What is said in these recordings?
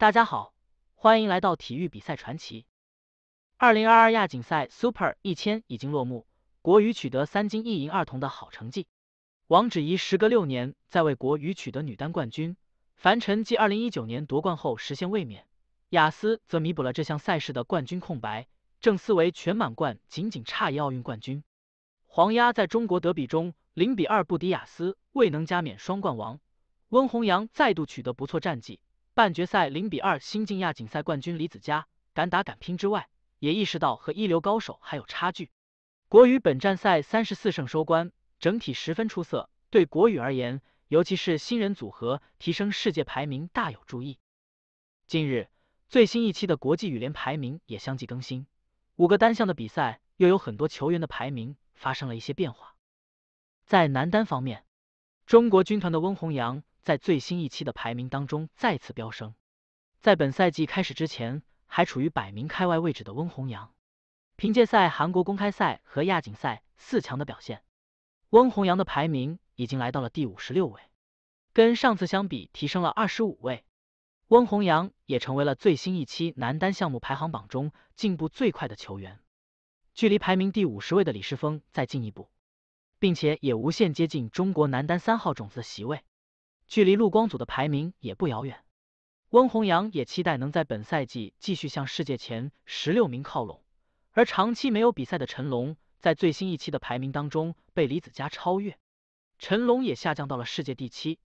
大家好，欢迎来到体育比赛传奇。二零二二亚锦赛 Super 一千已经落幕，国羽取得三金一银二铜的好成绩。王芷怡时隔六年再为国羽取得女单冠军，樊晨继二零一九年夺冠后实现卫冕，雅思则弥补了这项赛事的冠军空白。郑思维全满贯，仅仅差一奥运冠军。黄鸭在中国德比中零比二不敌雅思，未能加冕双冠王。温弘阳再度取得不错战绩。半决赛零比二新晋亚锦赛冠军李子嘉敢打敢拼之外，也意识到和一流高手还有差距。国羽本站赛三十四胜收官，整体十分出色。对国羽而言，尤其是新人组合，提升世界排名大有注意。近日，最新一期的国际羽联排名也相继更新，五个单项的比赛又有很多球员的排名发生了一些变化。在男单方面，中国军团的温宏阳。在最新一期的排名当中再次飙升，在本赛季开始之前还处于百名开外位置的温红阳，凭借在韩国公开赛和亚锦赛四强的表现，温红阳的排名已经来到了第五十六位，跟上次相比提升了二十五位。温红阳也成为了最新一期男单项目排行榜中进步最快的球员，距离排名第五十位的李世峰再进一步，并且也无限接近中国男单三号种子的席位。距离陆光祖的排名也不遥远，翁弘阳也期待能在本赛季继续向世界前十六名靠拢。而长期没有比赛的陈龙，在最新一期的排名当中被李子嘉超越，陈龙也下降到了世界第七。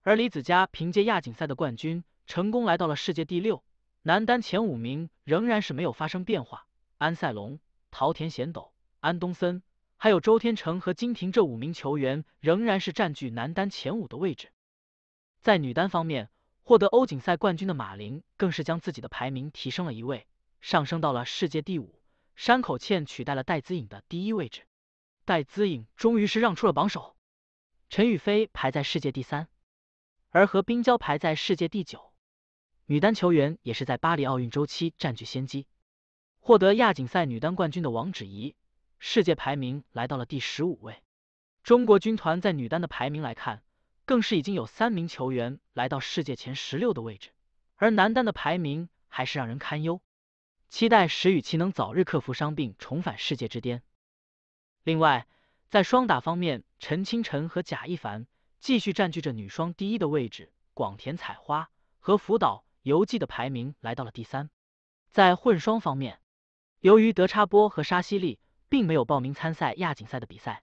而李子嘉凭借亚锦赛的冠军，成功来到了世界第六。男单前五名仍然是没有发生变化，安塞龙、桃田贤斗、安东森，还有周天成和金廷这五名球员仍然是占据男单前五的位置。在女单方面，获得欧锦赛冠军的马琳更是将自己的排名提升了一位，上升到了世界第五。山口茜取代了戴资颖的第一位置，戴资颖终于是让出了榜首。陈雨菲排在世界第三，而何冰娇排在世界第九。女单球员也是在巴黎奥运周期占据先机，获得亚锦赛女单冠军的王芷怡，世界排名来到了第十五位。中国军团在女单的排名来看。更是已经有三名球员来到世界前十六的位置，而男单的排名还是让人堪忧。期待石宇奇能早日克服伤病，重返世界之巅。另外，在双打方面，陈清晨和贾一凡继续占据着女双第一的位置，广田彩花和福岛由纪的排名来到了第三。在混双方面，由于德差波和沙西利并没有报名参赛亚锦赛的比赛。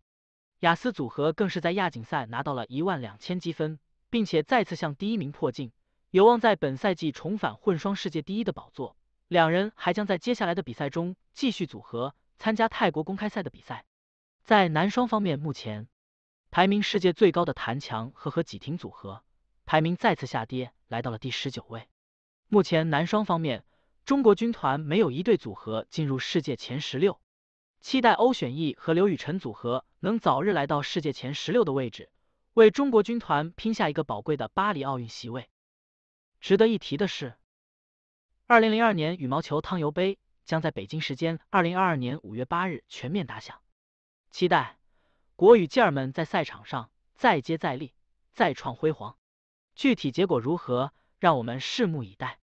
雅思组合更是在亚锦赛拿到了一万两千积分，并且再次向第一名破镜，有望在本赛季重返混双世界第一的宝座。两人还将在接下来的比赛中继续组合参加泰国公开赛的比赛。在男双方面，目前排名世界最高的谭强和何启婷组合排名再次下跌，来到了第十九位。目前男双方面，中国军团没有一对组合进入世界前十六。期待欧选义和刘雨辰组合能早日来到世界前十六的位置，为中国军团拼下一个宝贵的巴黎奥运席位。值得一提的是，二零零二年羽毛球汤尤杯将在北京时间二零二二年五月八日全面打响。期待国羽健儿们在赛场上再接再厉，再创辉煌。具体结果如何，让我们拭目以待。